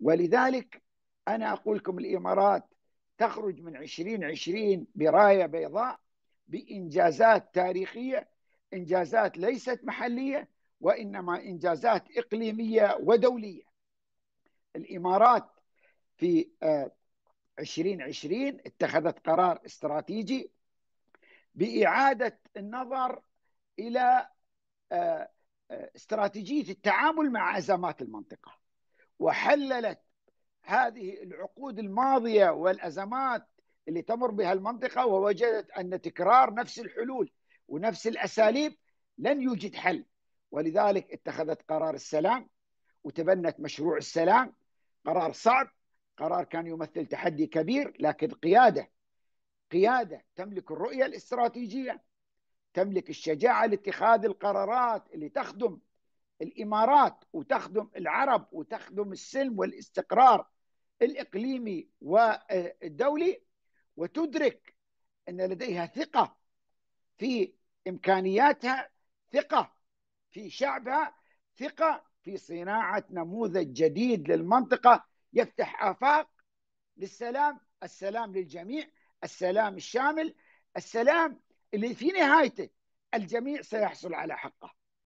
ولذلك أنا أقول لكم الإمارات تخرج من عشرين عشرين براية بيضاء بإنجازات تاريخية إنجازات ليست محلية وإنما إنجازات إقليمية ودولية الإمارات في آه، عشرين عشرين اتخذت قرار استراتيجي بإعادة النظر إلى آه، آه، استراتيجية التعامل مع أزمات المنطقة وحللت هذه العقود الماضيه والازمات اللي تمر بها المنطقه ووجدت ان تكرار نفس الحلول ونفس الاساليب لن يوجد حل ولذلك اتخذت قرار السلام وتبنت مشروع السلام قرار صعب قرار كان يمثل تحدي كبير لكن قياده قياده تملك الرؤيه الاستراتيجيه تملك الشجاعه لاتخاذ القرارات اللي تخدم الامارات وتخدم العرب وتخدم السلم والاستقرار الاقليمي والدولي وتدرك ان لديها ثقه في امكانياتها ثقه في شعبها ثقه في صناعه نموذج جديد للمنطقه يفتح افاق للسلام، السلام للجميع، السلام الشامل، السلام اللي في نهايته الجميع سيحصل على حقه.